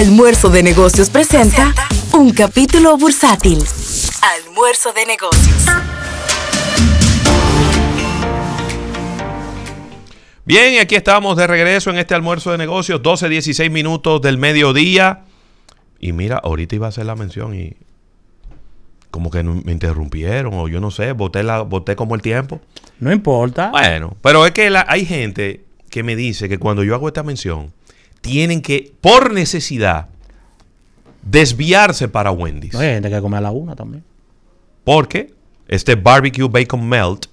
Almuerzo de Negocios presenta un capítulo bursátil. Almuerzo de Negocios. Bien, aquí estamos de regreso en este almuerzo de negocios, 12, 16 minutos del mediodía. Y mira, ahorita iba a hacer la mención y como que me interrumpieron o yo no sé, boté, la, boté como el tiempo. No importa. Bueno, pero es que hay gente que me dice que cuando yo hago esta mención, tienen que, por necesidad, desviarse para Wendy's. No hay gente que comer a la una también. Porque este barbecue bacon melt,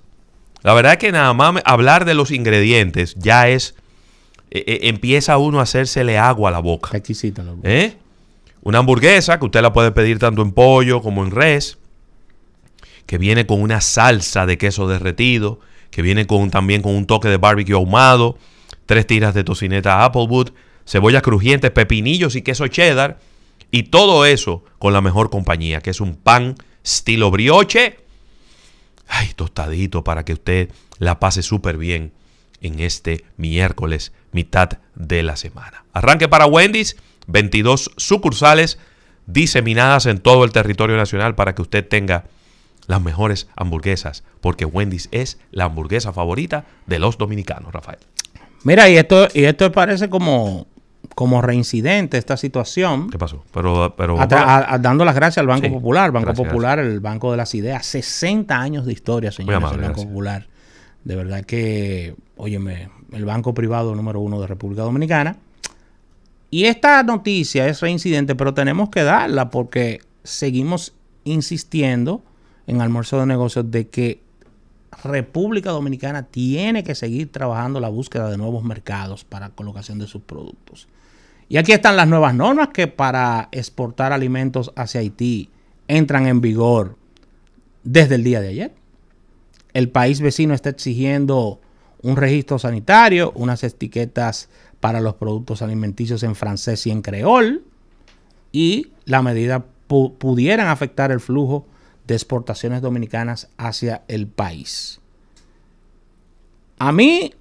la verdad es que nada más hablar de los ingredientes ya es. E, e, empieza uno a hacérsele agua a la boca. Exquisita ¿Eh? Una hamburguesa que usted la puede pedir tanto en pollo como en res, que viene con una salsa de queso derretido, que viene con, también con un toque de barbecue ahumado, tres tiras de tocineta Applewood, cebollas crujientes, pepinillos y queso cheddar. Y todo eso con la mejor compañía, que es un pan estilo brioche. Ay, tostadito para que usted la pase súper bien en este miércoles, mitad de la semana. Arranque para Wendy's, 22 sucursales diseminadas en todo el territorio nacional para que usted tenga las mejores hamburguesas, porque Wendy's es la hamburguesa favorita de los dominicanos, Rafael. Mira, y esto, y esto parece como como reincidente esta situación. ¿Qué pasó? Pero, pero dando las gracias al Banco Popular, Banco Popular, el banco de las ideas, 60 años de historia, señores, el Banco Popular. De verdad que, óyeme, el banco privado número uno de República Dominicana. Y esta noticia es reincidente, pero tenemos que darla porque seguimos insistiendo en Almuerzo de Negocios de que República Dominicana tiene que seguir trabajando la búsqueda de nuevos mercados para colocación de sus productos. Y aquí están las nuevas normas que para exportar alimentos hacia Haití entran en vigor desde el día de ayer. El país vecino está exigiendo un registro sanitario, unas etiquetas para los productos alimenticios en francés y en creol, y la medida pudieran afectar el flujo de exportaciones dominicanas hacia el país. A mí,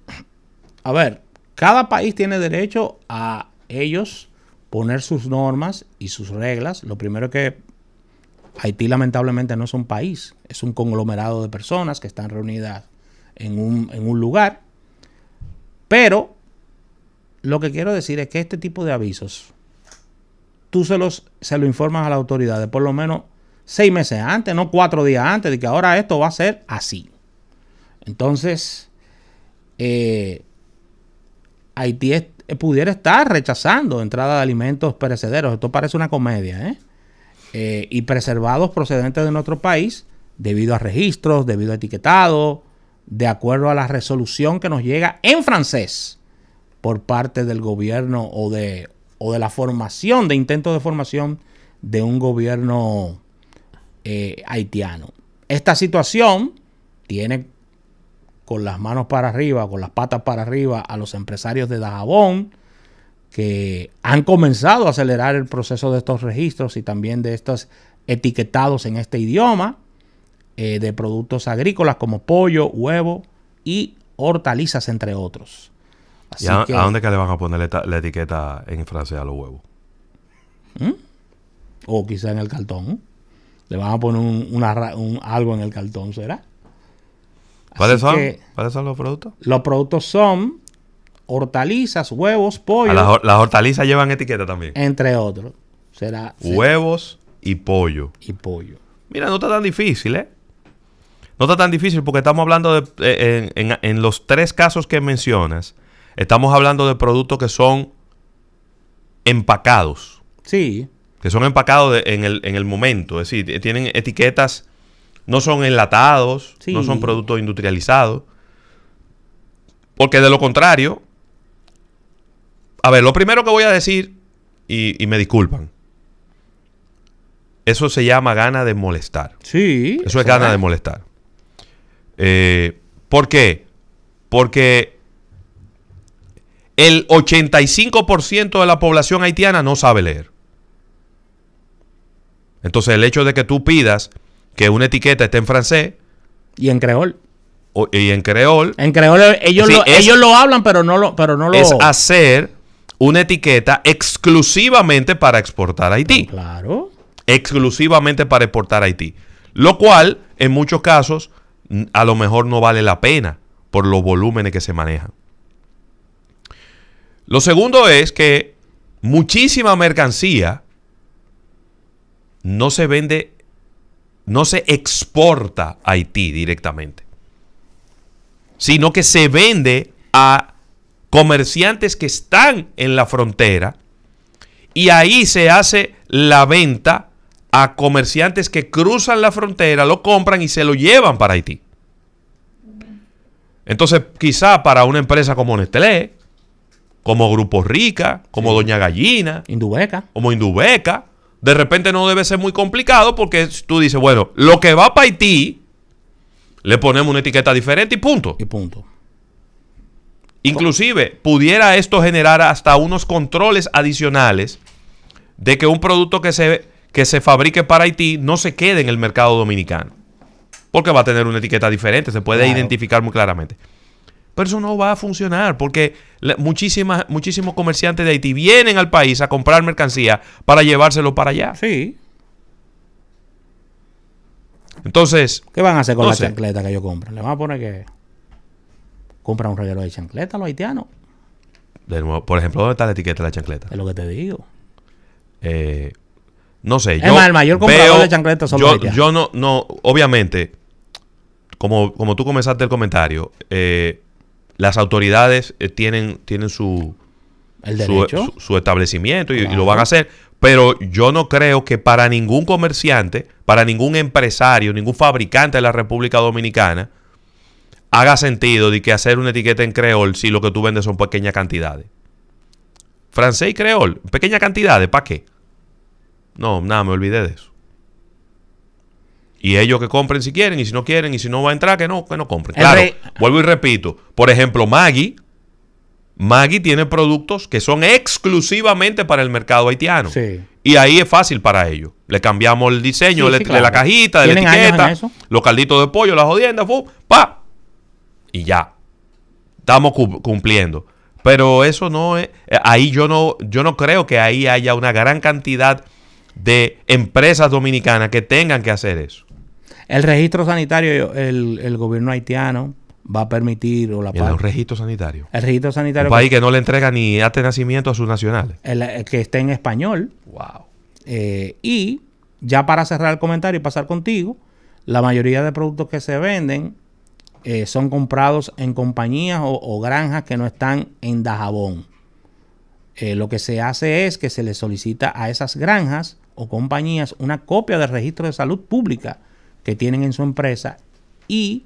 a ver, cada país tiene derecho a ellos poner sus normas y sus reglas. Lo primero que Haití lamentablemente no es un país, es un conglomerado de personas que están reunidas en un, lugar. Pero lo que quiero decir es que este tipo de avisos, tú se, los, se lo informas a la autoridad por lo menos seis meses antes, no cuatro días antes, de que ahora esto va a ser así. Entonces, eh, Haití es eh, pudiera estar rechazando entrada de alimentos perecederos. Esto parece una comedia, ¿eh? eh y preservados procedentes de nuestro país debido a registros, debido a etiquetado, de acuerdo a la resolución que nos llega en francés por parte del gobierno o de, o de la formación, de intento de formación de un gobierno eh, haitiano. Esta situación tiene con las manos para arriba, con las patas para arriba a los empresarios de Dajabón que han comenzado a acelerar el proceso de estos registros y también de estos etiquetados en este idioma eh, de productos agrícolas como pollo, huevo y hortalizas, entre otros. a, dónde que le van a poner la, etiqueta en frase a los huevos? ¿Mm? O quizá en el cartón. Le van a poner un, algo en el cartón, ¿será? ¿Cuáles son? ¿Cuáles son los productos? Los productos son hortalizas, huevos, pollo. Ah, las, hortalizas llevan etiqueta también. Entre otros. Será, huevos y pollo. Y pollo. Mira, no está tan difícil, ¿eh? No está tan difícil porque estamos hablando de. Eh, en, los tres casos que mencionas, estamos hablando de productos que son empacados. Sí. Que son empacados en, el, en el momento. Es decir, tienen etiquetas no son enlatados, no son productos industrializados. Porque de lo contrario, a ver, lo primero que voy a decir, y, me disculpan, eso se llama gana de molestar. Sí. Eso, es gana de molestar. Eh, ¿Por qué? Porque el 85% de la población haitiana no sabe leer. Entonces el hecho de que tú pidas que una etiqueta esté en francés. Y en creol. y en creol. En creol eh, ellos, lo, ellos lo hablan, pero no lo, pero no lo. Es hacer una etiqueta exclusivamente para exportar a Haití. Ah, claro. Exclusivamente para exportar a Haití. Lo cual, en muchos casos, a lo mejor no vale la pena por los volúmenes que se manejan. Lo segundo es que muchísima mercancía no se vende no se exporta a Haití directamente, sino que se vende a comerciantes que están en la frontera y ahí se hace la venta a comerciantes que cruzan la frontera, lo compran y se lo llevan para Haití. Entonces, quizá para una empresa como Nestlé, como Grupo Rica, como Doña Gallina, como Indubeca, de repente no debe ser muy complicado porque tú dices, bueno, lo que va para Haití, le ponemos una etiqueta diferente y punto. Y punto. Inclusive, pudiera esto generar hasta unos controles adicionales de que un producto que se, que se fabrique para Haití no se quede en el mercado dominicano. Porque va a tener una etiqueta diferente, se puede identificar muy claramente. Pero eso no va a funcionar porque muchísimas, muchísimos comerciantes de Haití vienen al país a comprar mercancía para llevárselo para allá. Sí. Entonces. ¿Qué van a hacer con la chancleta que yo compro? Le van a poner que. Compran un regalo de chancleta a los haitianos. por ejemplo, ¿dónde está la etiqueta de la chancleta? Es lo que te digo. Eh, no sé. yo más, el mayor comprador de chancletas son yo, Yo no, no, obviamente, como, como tú comenzaste el comentario, eh, las autoridades eh, tienen, tienen su, establecimiento y, lo van a hacer. Pero yo no creo que para ningún comerciante, para ningún empresario, ningún fabricante de la República Dominicana, haga sentido de que hacer una etiqueta en creol si lo que tú vendes son pequeñas cantidades. Francés y creol, pequeñas cantidades, ¿para qué? No, nada, me olvidé de eso. Y ellos que compren si quieren, y si no quieren, y si no va a entrar, que no, que no compren. Claro, vuelvo y repito. Por ejemplo, Maggie. Maggie tiene productos que son exclusivamente para el mercado haitiano. Y ahí es fácil para ellos. Le cambiamos el diseño de, la cajita, de la etiqueta, los calditos de pollo, las jodiendas, pa. Y ya. Estamos cumpliendo. Pero eso no es. Eh, ahí yo no, yo no creo que ahí haya una gran cantidad de empresas dominicanas que tengan que hacer eso. El registro sanitario, el, gobierno haitiano va a permitir o la un registro sanitario. El registro sanitario. Un país que no le entrega ni acta nacimiento a sus nacionales. Eh, que esté en español. Wow. Eh, y ya para cerrar el comentario y pasar contigo, la mayoría de productos que se venden eh, son comprados en compañías o, granjas que no están en Dajabón. lo que se hace es que se le solicita a esas granjas o compañías una copia del registro de salud pública que tienen en su empresa y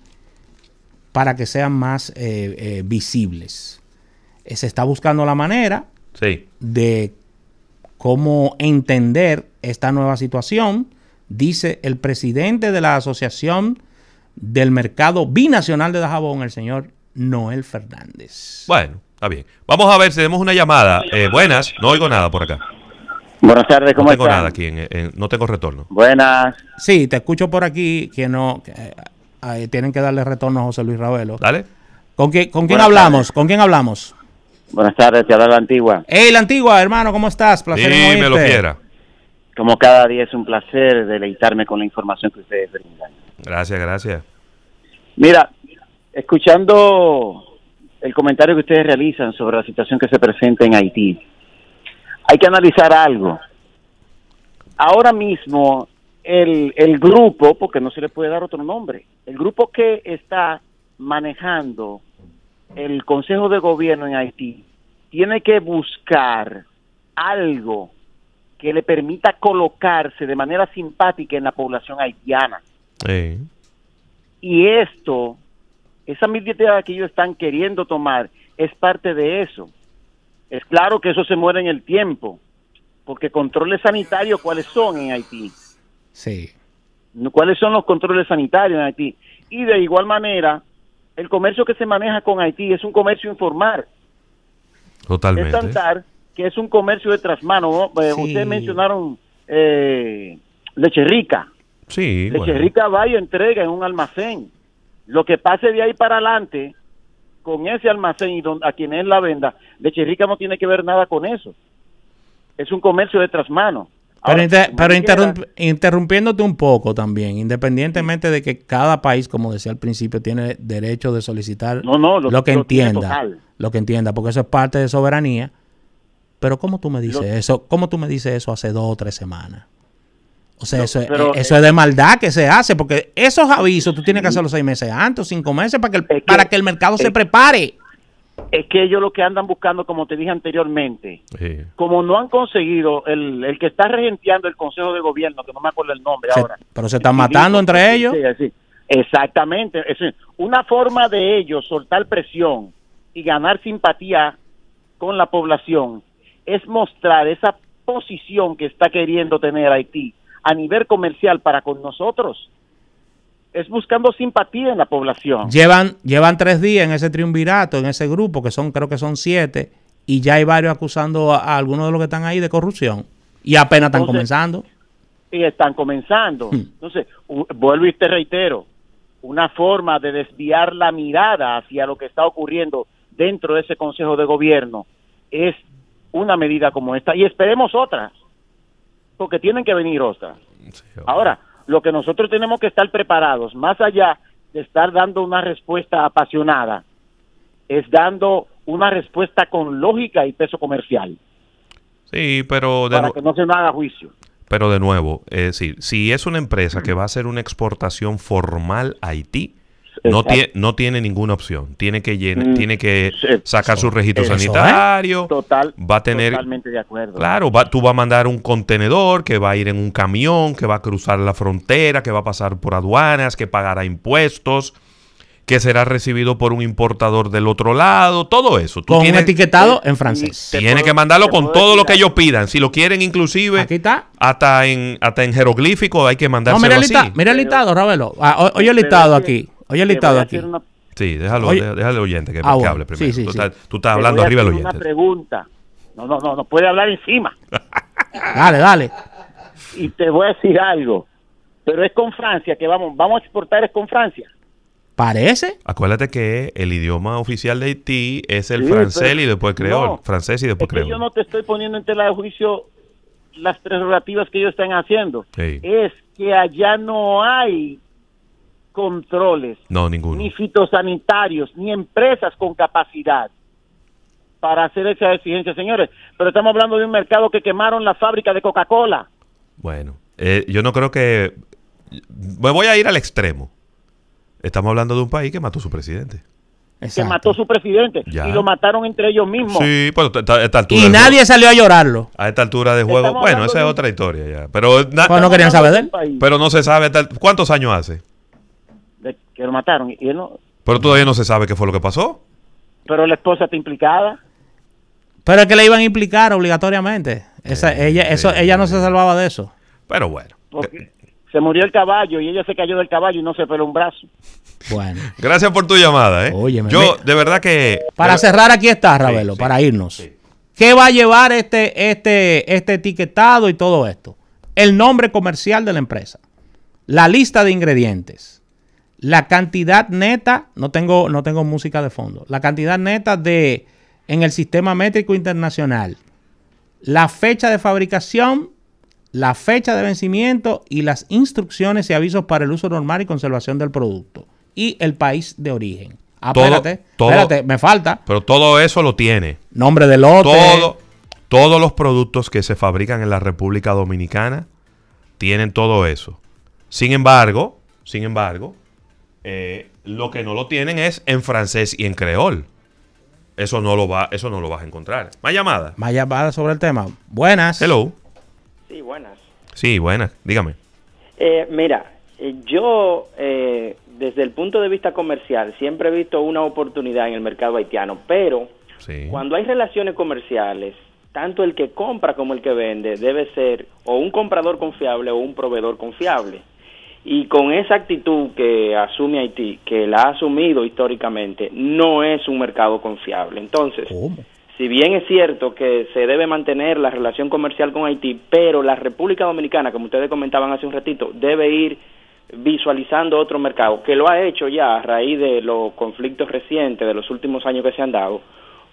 para que sean más eh, eh, visibles. Eh, se está buscando la manera de cómo entender esta nueva situación, dice el presidente de la Asociación del Mercado Binacional de Dajabón, el señor Noel Fernández. Bueno, está bien. Vamos a ver si tenemos una llamada. buenas, no oigo nada por acá. Buenas tardes, ¿cómo estás? No tengo nada aquí, no tengo retorno. Buenas. Sí, te escucho por aquí que no eh, tienen que darle retorno a José Luis Ravelo. Dale. ¿Con, con quién hablamos? ¿Con quién hablamos? Buenas tardes, te habla la antigua. Hey, la antigua, hermano, ¿cómo estás? Placer me lo quiera. Como cada día es un placer deleitarme con la información que ustedes brindan. Gracias, gracias. Mira, escuchando el comentario que ustedes realizan sobre la situación que se presenta en Haití, hay que analizar algo. Ahora mismo, el, el grupo, porque no se le puede dar otro nombre, el grupo que está manejando el Consejo de Gobierno en Haití tiene que buscar algo que le permita colocarse de manera simpática en la población haitiana. Y esto, esa medida que ellos están queriendo tomar, es parte de eso. Es claro que eso se muere en el tiempo, porque controles sanitarios, ¿cuáles son en Haití? Sí. ¿Cuáles son los controles sanitarios en Haití? Y de igual manera, el comercio que se maneja con Haití es un comercio informal. Totalmente. Es que es un comercio de trasmano. Eh, ustedes mencionaron eh, Leche Rica. Sí. Leche Rica va y entrega en un almacén. Lo que pase de ahí para adelante con ese almacén y a quien es la venda, de Chirica no tiene que ver nada con eso. Es un comercio de trasmano. manos pero, pero interrumpiéndote un poco también, independientemente de que cada país, como decía al principio, tiene derecho de solicitar lo, que entienda, lo que entienda, porque eso es parte de soberanía. Pero cómo tú me dices eso, cómo tú me dices eso hace dos o tres semanas. O sea, eso, eh, eh, es de maldad que se hace, porque esos avisos tú tienes que hacerlos seis meses antes cinco meses para que el, para que el mercado se prepare. Es que ellos lo que andan buscando, como te dije anteriormente, como no han conseguido el, el que está regenteando el Consejo de Gobierno, que no me acuerdo el nombre ahora. Pero se están matando entre ellos. exactamente. Es una forma de ellos soltar presión y ganar simpatía con la población es mostrar esa posición que está queriendo tener Haití a nivel comercial para con nosotros. Es buscando simpatía en la población. Llevan, llevan tres días en ese triunvirato, en ese grupo, que son creo que son siete, y ya hay varios acusando a, algunos de los que están ahí de corrupción. Y apenas están comenzando. Y están comenzando. Hmm. Entonces, vuelvo y te reitero, una forma de desviar la mirada hacia lo que está ocurriendo dentro de ese Consejo de Gobierno es una medida como esta y esperemos otras que tienen que venir otras Ahora, lo que nosotros tenemos que estar preparados, más allá de estar dando una respuesta apasionada, es dando una respuesta con lógica y peso comercial. Sí, pero... para que no se nos haga juicio. Pero de nuevo, es decir, si es una empresa que va a hacer una exportación formal a Haití, no, tiene ninguna opción. Tiene que mm, tiene que sacar su registro sanitario. Total, va a tener, totalmente de acuerdo. Claro, tú vas a mandar un contenedor que va a ir en un camión, que va a cruzar la frontera, que va a pasar por aduanas, que pagará impuestos que será recibido por un importador del otro lado, todo eso. Tú con etiquetado en francés. Tiene que mandarlo con todo lo que ellos pidan. Si lo quieren, inclusive, aquí está. hasta en hasta en jeroglífico hay que mandárselo no, mira, así. mira el listado, Ravelo. Ah, oye el listado aquí. Oye, el listado Sí, déjalo, oyente que, me ah, hable primero. tú, Estás, hablando arriba del oyente. pregunta. No, no, no, no puede hablar encima. dale, dale. Y te voy a decir algo. Pero es con Francia que vamos, vamos a exportar es con Francia. Parece. Acuérdate que el idioma oficial de Haití es el francés y después el francés y después creol. Yo no te estoy poniendo en tela de juicio las prerrogativas que ellos están haciendo. Es que allá no hay controles, ni fitosanitarios, ni empresas con capacidad para hacer esa exigencia señores. Pero estamos hablando de un mercado que quemaron la fábrica de Coca-Cola. Bueno, eh, yo no creo que... Me voy a ir al extremo. Estamos hablando de un país que mató su presidente. Que mató su presidente. Y lo mataron entre ellos mismos. Y nadie salió a llorarlo. A esta altura de juego. bueno, esa es otra historia ya. Pero no querían saber Pero no se sabe. ¿Cuántos años hace? mataron. Y él pero todavía no se sabe qué fue lo que pasó. Pero la esposa está implicada. Pero es que le iban a implicar obligatoriamente. Esa, eh, ella, eso, eh, ella no se salvaba de eso. Pero bueno. se murió el caballo y ella se cayó del caballo y no se peló un brazo. Bueno. Gracias por tu llamada, ¿eh? Yo, de verdad que. Para cerrar, aquí está, Ravelo, para irnos. ¿Qué va a llevar este, este, este etiquetado y todo esto? El nombre comercial de la empresa. La lista de ingredientes la cantidad neta, no tengo, no tengo música de fondo, la cantidad neta de en el sistema métrico internacional, la fecha de fabricación, la fecha de vencimiento y las instrucciones y avisos para el uso normal y conservación del producto y el país de origen. Ah, espérate, espérate, me falta. Pero todo eso lo tiene. Nombre de lote. todos los productos que se fabrican en la República Dominicana tienen todo eso. Sin embargo, sin embargo, eh, lo que no lo tienen es en francés y en creol. Eso no lo va, eso no lo vas a encontrar. Más llamadas. Más llamadas sobre el tema. Buenas. Hello. Sí, buenas. Sí, buenas. Dígame. Eh, mira, eh, yo desde el punto de vista comercial siempre he visto una oportunidad en el mercado haitiano, pero cuando hay relaciones comerciales, tanto el que compra como el que vende debe ser o un comprador confiable o un proveedor confiable. Y con esa actitud que asume Haití, que la ha asumido históricamente, no es un mercado confiable. Entonces, si bien es cierto que se debe mantener la relación comercial con Haití, pero la República Dominicana, como ustedes comentaban hace un ratito, debe ir visualizando otro mercado, que lo ha hecho ya a raíz de los conflictos recientes de los últimos años que se han dado,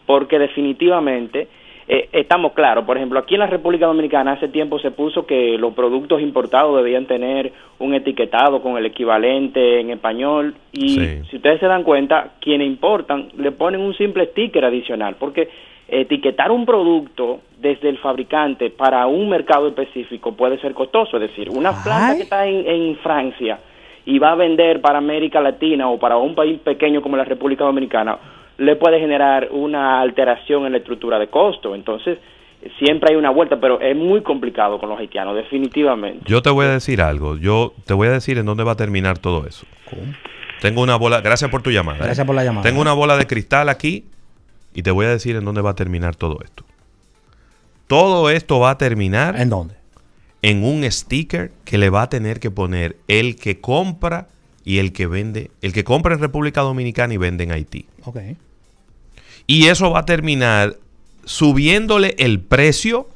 porque definitivamente eh, estamos claros. Por ejemplo, aquí en la República Dominicana hace tiempo se puso que los productos importados debían tener un etiquetado con el equivalente en español y si ustedes se dan cuenta, quienes importan le ponen un simple sticker adicional porque etiquetar un producto desde el fabricante para un mercado específico puede ser costoso. Es decir, una planta que está en, en Francia y va a vender para América Latina o para un país pequeño como la República Dominicana le puede generar una alteración en la estructura de costo. Entonces, siempre hay una vuelta, pero es muy complicado con los haitianos, definitivamente. Yo te voy a decir algo, yo te voy a decir en dónde va a terminar todo eso. Tengo una bola, gracias por tu llamada. ¿eh? Gracias por la llamada. Tengo una bola de cristal aquí y te voy a decir en dónde va a terminar todo esto. Todo esto va a terminar. ¿En dónde? En un sticker que le va a tener que poner el que compra y el que vende, el que compra en República Dominicana y vende en Haití. ok. Y eso va a terminar subiéndole el precio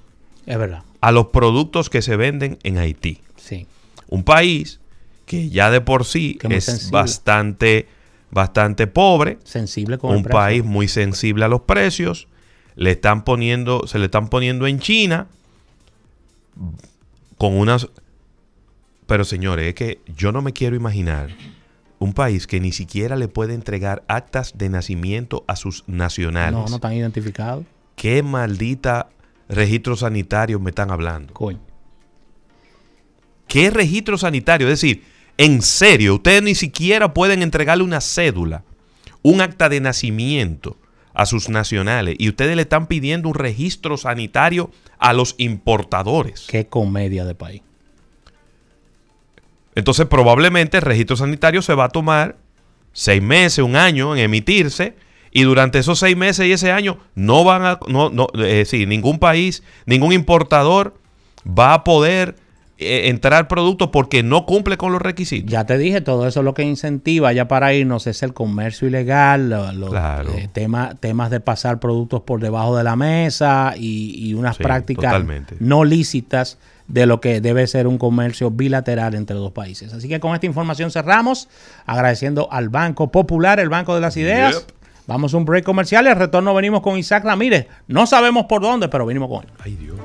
a los productos que se venden en Haití. Sí. Un país que ya de por sí es bastante, bastante pobre. Sensible con Un país muy sensible a los precios. Le están poniendo, se le están poniendo en China con unas... Pero señores, es que yo no me quiero imaginar un país que ni siquiera le puede entregar actas de nacimiento a sus nacionales. No, no están identificados. ¿Qué maldita registro sanitario me están hablando? Coño. ¿Qué registro sanitario? Es decir, en serio, ustedes ni siquiera pueden entregarle una cédula, un acta de nacimiento a sus nacionales y ustedes le están pidiendo un registro sanitario a los importadores. Qué comedia de país. Entonces probablemente el registro sanitario se va a tomar seis meses, un año en emitirse. Y durante esos seis meses y ese año no van a, no, eh, ningún país, ningún importador va a poder eh, entrar producto porque no cumple con los requisitos. Ya te dije, todo eso lo que incentiva ya para irnos es el comercio ilegal, los eh, temas de pasar productos por debajo de la mesa y, unas prácticas no lícitas de lo que debe ser un comercio bilateral entre los países. Así que con esta información cerramos, agradeciendo al Banco Popular, el Banco de las Ideas. Vamos a un break comercial y al retorno venimos con Isaac Ramírez. No sabemos por dónde, pero venimos con él. Ay, Dios.